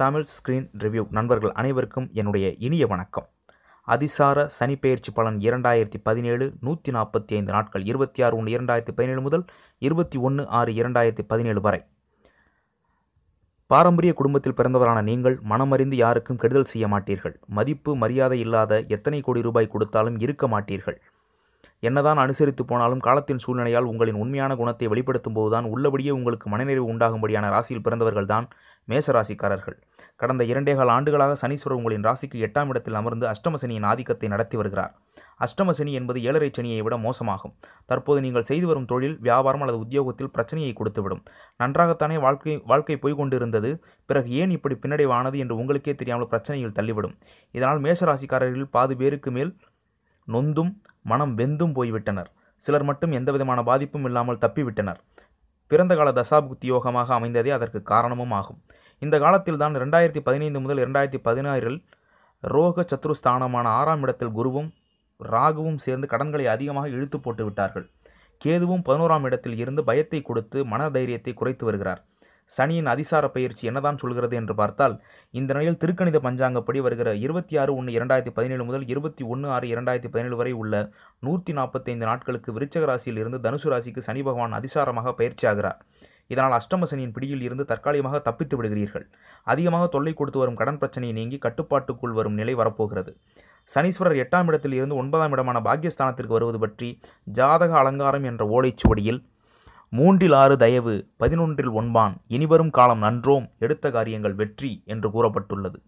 Tamil screen review நண்பர்கள் அனைவருக்கும் என்னுடைய இனிய வணக்கம் அதிசார சனிப்பெயர்ச்சி பலன் இரண்டாயிரத்தி பதினேழு நூற்றி நாற்பத்தி ஐந்து நாட்கள் இருபத்தி ஆறு ஒன்று இரண்டாயிரத்தி பதினேழு முதல் இருபத்தி ஒன்று ஆறு இரண்டாயிரத்தி பதினேழு வரை பாரம்பரிய குடும்பத்தில் பிறந்தவரான நீங்கள் மனமறிந்து யாருக்கும் கெடுதல் செய்ய மாட்டீர்கள் மதிப்பு மரியாதை இல்லாத எத்தனை கோடி ரூபாய் கொடுத்தாலும் இருக்க மாட்டீர்கள் என்னதான் அனுசரித்து போனாலும் காலத்தின் சூழ்நிலையால் உங்களின் உண்மையான குணத்தை வெளிப்படுத்தும் போதுதான் உள்ளபடியே உங்களுக்கு மனநிறைவு உண்டாகும்படியான ராசியில் பிறந்தவர்கள்தான் மேச ராசிக்காரர்கள் கடந்த இரண்டே கால ஆண்டுகளாக சனீஸ்வரர் உங்களின் ராசிக்கு எட்டாம் இடத்தில் அமர்ந்து அஷ்டமசனியின் ஆதிக்கத்தை நடத்தி வருகிறார் அஷ்டமசனி என்பது ஏழரை சனியை விட மோசமாகும் தற்போது நீங்கள் செய்து வரும் தொழில் வியாபாரம் அல்லது உத்தியோகத்தில் பிரச்சனையை கொடுத்துவிடும் நன்றாகத்தானே வாழ்க்கை வாழ்க்கை போய்கொண்டிருந்தது பிறகு ஏன் இப்படி பின்னடைவானது என்று உங்களுக்கே தெரியாமல் பிரச்சனையில் தள்ளிவிடும் இதனால் மேசராசிக்காரர்களில் பாதி பேருக்கு மேல் நொந்தும் மனம் வெந்தும் போய்விட்டனர் சிலர் மட்டும் எந்தவிதமான பாதிப்பும் இல்லாமல் தப்பிவிட்டனர் பிறந்த கால தசாபுக்தி யோகமாக அமைந்ததே அதற்கு காரணமும் ஆகும் இந்த காலத்தில் தான் ரெண்டாயிரத்தி பதினைந்து முதல் இரண்டாயிரத்தி பதினாறில் ரோக சத்ருஸ்தானமான ஆறாம் இடத்தில் குருவும் ராகுவும் சேர்ந்து கடன்களை அதிகமாக இழுத்து போட்டு விட்டார்கள் கேதுவும் பதினோராம் இடத்தில் இருந்து பயத்தை கொடுத்து மன தைரியத்தை குறைத்து வருகிறார் சனியின் அதிசார பயிற்சி என்னதான் சொல்கிறது என்று பார்த்தால் இந்த நிலையில் திருக்கணித பஞ்சாங்கப்படி வருகிற இருபத்தி ஆறு ஒன்று இரண்டாயிரத்தி பதினேழு முதல் இருபத்தி ஒன்று ஆறு இரண்டாயிரத்தி பதினேழு வரை உள்ள நூற்றி நாற்பத்தைந்து நாட்களுக்கு விருச்சக ராசியில் இருந்து தனுசு ராசிக்கு சனி பகவான் அதிசாரமாக பயிற்சியாகிறார் இதனால் அஷ்டம சனியின் பிடியில் இருந்து தற்காலிகமாக தப்பித்து விடுகிறீர்கள் அதிகமாக தொல்லை கொடுத்து வரும் கடன் பிரச்சனையை நீங்கி கட்டுப்பாட்டுக்குள் வரும் நிலை வரப்போகிறது சனீஸ்வரர் எட்டாம் இடத்தில் இருந்து ஒன்பதாம் இடமான பாக்கியஸ்தானத்திற்கு வருவது பற்றி ஜாதக அலங்காரம் என்ற ஓலைச்சுவடியில் மூன்றில் ஆறு தயவு பதினொன்றில் ஒன்பான் இனிவரும் காலம் நன்றோம் எடுத்த காரியங்கள் வெற்றி என்று கூறப்பட்டுள்ளது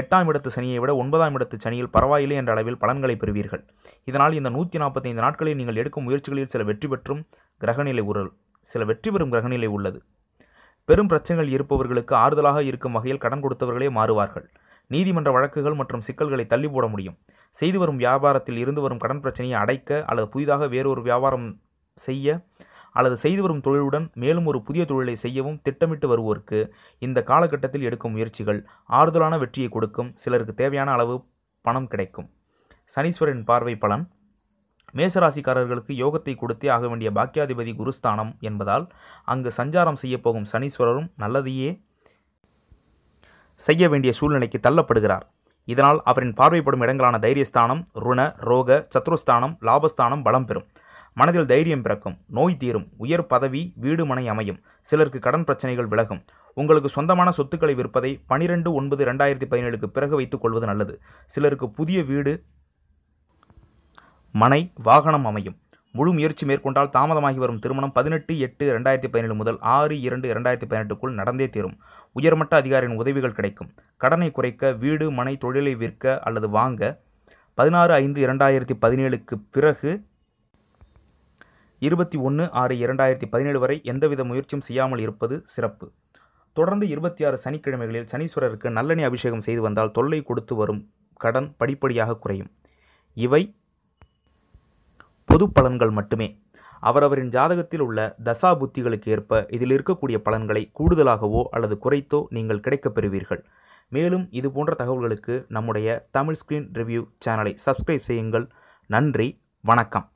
எட்டாம் இடத்து சனியை விட ஒன்பதாம் இடத்து சனியில் பரவாயில்லை என்ற அளவில் பலன்களை பெறுவீர்கள் இதனால் இந்த நூற்றி நாற்பத்தைந்து நாட்களில் நீங்கள் எடுக்கும் முயற்சிகளில் சில வெற்றி பெற்றும் கிரகநிலை உரல் சில வெற்றி பெறும் கிரகநிலை உள்ளது பெரும் பிரச்சனைகள் இருப்பவர்களுக்கு ஆறுதலாக இருக்கும் வகையில் கடன் கொடுத்தவர்களே மாறுவார்கள் நீதிமன்ற வழக்குகள் மற்றும் சிக்கல்களை தள்ளி போட முடியும் செய்து வரும் வியாபாரத்தில் இருந்து வரும் கடன் பிரச்சனையை அடைக்க அல்லது புதிதாக வேறொரு வியாபாரம் செய்ய அல்லது செய்து வரும் தொழிலுடன் மேலும் ஒரு புதிய தொழிலை செய்யவும் திட்டமிட்டு வருவோருக்கு இந்த காலகட்டத்தில் எடுக்கும் முயற்சிகள் ஆறுதலான வெற்றியை கொடுக்கும் சிலருக்கு தேவையான அளவு பணம் கிடைக்கும் சனீஸ்வரின் பார்வை பலன் மேசராசிக்காரர்களுக்கு யோகத்தை கொடுத்தே ஆக வேண்டிய பாக்கியாதிபதி குருஸ்தானம் என்பதால் அங்கு சஞ்சாரம் செய்யப்போகும் சனீஸ்வரரும் நல்லதையே செய்ய வேண்டிய சூழ்நிலைக்கு தள்ளப்படுகிறார் இதனால் அவரின் பார்வைப்படும் இடங்களான தைரியஸ்தானம் ருண ரோக சத்ருஸ்தானம் லாபஸ்தானம் பலம் பெறும் மனதில் தைரியம் பிறக்கும் நோய் தீரும் உயர் பதவி வீடு மனை அமையும் சிலருக்கு கடன் பிரச்சனைகள் விலகும் உங்களுக்கு சொந்தமான சொத்துக்களை விற்பதை பனிரெண்டு ஒன்பது ரெண்டாயிரத்தி பதினேழுக்கு பிறகு வைத்துக் கொள்வது நல்லது சிலருக்கு புதிய வீடு மனை வாகனம் அமையும் முழு முயற்சி மேற்கொண்டால் தாமதமாகி வரும் திருமணம் பதினெட்டு எட்டு ரெண்டாயிரத்தி பதினேழு முதல் ஆறு இரண்டு இரண்டாயிரத்தி பதினெட்டுக்குள் நடந்தே தீரும் உயர்மட்ட அதிகாரியின் உதவிகள் கிடைக்கும் கடனை குறைக்க வீடு மனை தொழிலை விற்க அல்லது வாங்க பதினாறு ஐந்து இரண்டாயிரத்தி பதினேழுக்கு பிறகு இருபத்தி ஒன்று ஆறு இரண்டாயிரத்தி பதினேழு வரை எந்தவித முயற்சியும் செய்யாமல் இருப்பது சிறப்பு தொடர்ந்து இருபத்தி ஆறு சனிக்கிழமைகளில் சனீஸ்வரருக்கு நல்லெண்ணெய் அபிஷேகம் செய்து வந்தால் தொல்லை கொடுத்து வரும் கடன் படிப்படியாக குறையும் இவை பொது பலன்கள் மட்டுமே அவரவரின் ஜாதகத்தில் உள்ள தசா புத்திகளுக்கு ஏற்ப இதில் இருக்கக்கூடிய பலன்களை கூடுதலாகவோ அல்லது குறைத்தோ நீங்கள் கிடைக்கப் பெறுவீர்கள் மேலும் இது போன்ற தகவல்களுக்கு நம்முடைய தமிழ் ஸ்கிரீன் ரிவ்யூ சேனலை சப்ஸ்கிரைப் செய்யுங்கள் நன்றி வணக்கம்